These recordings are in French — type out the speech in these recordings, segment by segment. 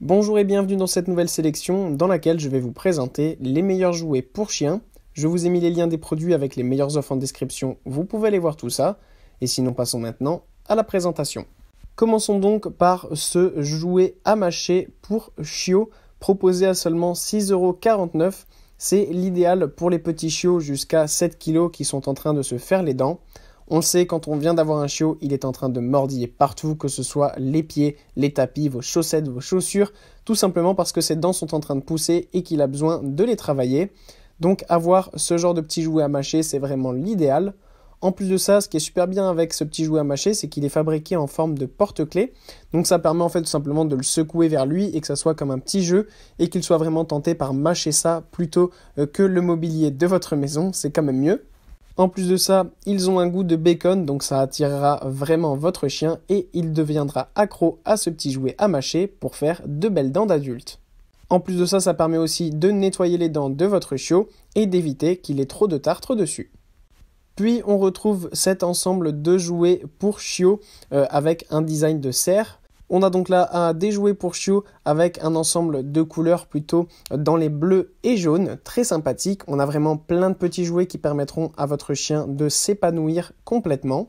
Bonjour et bienvenue dans cette nouvelle sélection dans laquelle je vais vous présenter les meilleurs jouets pour chiens. Je vous ai mis les liens des produits avec les meilleures offres en description, vous pouvez aller voir tout ça. Et sinon passons maintenant à la présentation. Commençons donc par ce jouet à mâcher pour chiots proposé à seulement 6,49€. C'est l'idéal pour les petits chiots jusqu'à 7 kg qui sont en train de se faire les dents. On sait quand on vient d'avoir un chiot, il est en train de mordiller partout, que ce soit les pieds, les tapis, vos chaussettes, vos chaussures, tout simplement parce que ses dents sont en train de pousser et qu'il a besoin de les travailler. Donc avoir ce genre de petit jouet à mâcher, c'est vraiment l'idéal. En plus de ça, ce qui est super bien avec ce petit jouet à mâcher, c'est qu'il est fabriqué en forme de porte-clé. Donc ça permet en fait tout simplement de le secouer vers lui et que ça soit comme un petit jeu et qu'il soit vraiment tenté par mâcher ça plutôt euh, que le mobilier de votre maison. C'est quand même mieux. En plus de ça, ils ont un goût de bacon, donc ça attirera vraiment votre chien et il deviendra accro à ce petit jouet à mâcher pour faire de belles dents d'adulte. En plus de ça, ça permet aussi de nettoyer les dents de votre chiot et d'éviter qu'il ait trop de tartre dessus. Puis on retrouve cet ensemble de jouets pour chiot euh, avec un design de serre, on a donc là un déjouer pour chiot avec un ensemble de couleurs plutôt dans les bleus et jaunes, très sympathique. On a vraiment plein de petits jouets qui permettront à votre chien de s'épanouir complètement.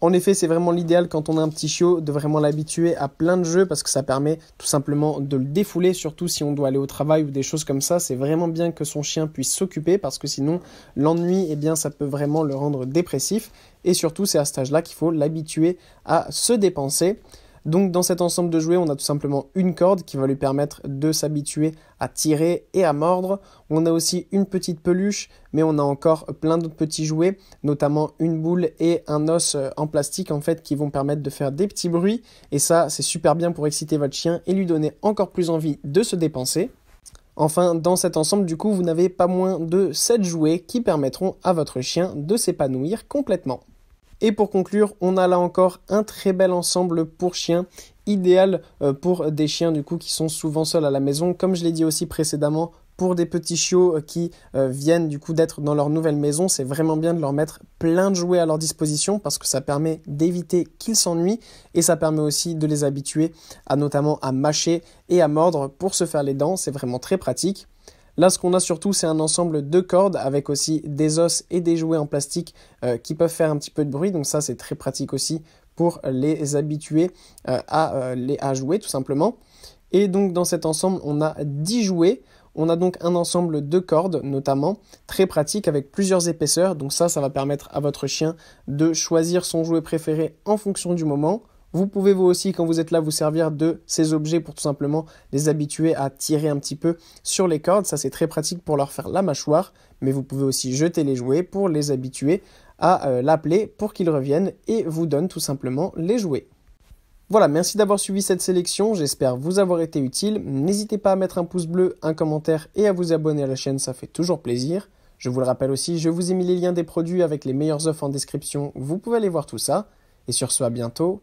En effet, c'est vraiment l'idéal quand on a un petit chiot de vraiment l'habituer à plein de jeux parce que ça permet tout simplement de le défouler, surtout si on doit aller au travail ou des choses comme ça. C'est vraiment bien que son chien puisse s'occuper parce que sinon, l'ennui, eh bien, ça peut vraiment le rendre dépressif. Et surtout, c'est à ce âge-là qu'il faut l'habituer à se dépenser. Donc dans cet ensemble de jouets, on a tout simplement une corde qui va lui permettre de s'habituer à tirer et à mordre. On a aussi une petite peluche, mais on a encore plein d'autres petits jouets, notamment une boule et un os euh, en plastique en fait qui vont permettre de faire des petits bruits. Et ça, c'est super bien pour exciter votre chien et lui donner encore plus envie de se dépenser. Enfin, dans cet ensemble, du coup, vous n'avez pas moins de 7 jouets qui permettront à votre chien de s'épanouir complètement. Et pour conclure, on a là encore un très bel ensemble pour chiens, idéal euh, pour des chiens du coup qui sont souvent seuls à la maison. Comme je l'ai dit aussi précédemment, pour des petits chiots euh, qui euh, viennent du coup d'être dans leur nouvelle maison, c'est vraiment bien de leur mettre plein de jouets à leur disposition parce que ça permet d'éviter qu'ils s'ennuient et ça permet aussi de les habituer à notamment à mâcher et à mordre pour se faire les dents, c'est vraiment très pratique. Là, ce qu'on a surtout, c'est un ensemble de cordes avec aussi des os et des jouets en plastique euh, qui peuvent faire un petit peu de bruit. Donc ça, c'est très pratique aussi pour les habituer euh, à, euh, les, à jouer tout simplement. Et donc dans cet ensemble, on a 10 jouets. On a donc un ensemble de cordes, notamment, très pratique avec plusieurs épaisseurs. Donc ça, ça va permettre à votre chien de choisir son jouet préféré en fonction du moment. Vous pouvez vous aussi, quand vous êtes là, vous servir de ces objets pour tout simplement les habituer à tirer un petit peu sur les cordes. Ça, c'est très pratique pour leur faire la mâchoire, mais vous pouvez aussi jeter les jouets pour les habituer à euh, l'appeler pour qu'ils reviennent et vous donnent tout simplement les jouets. Voilà, merci d'avoir suivi cette sélection, j'espère vous avoir été utile. N'hésitez pas à mettre un pouce bleu, un commentaire et à vous abonner à la chaîne, ça fait toujours plaisir. Je vous le rappelle aussi, je vous ai mis les liens des produits avec les meilleures offres en description, vous pouvez aller voir tout ça. Et sur ce, à bientôt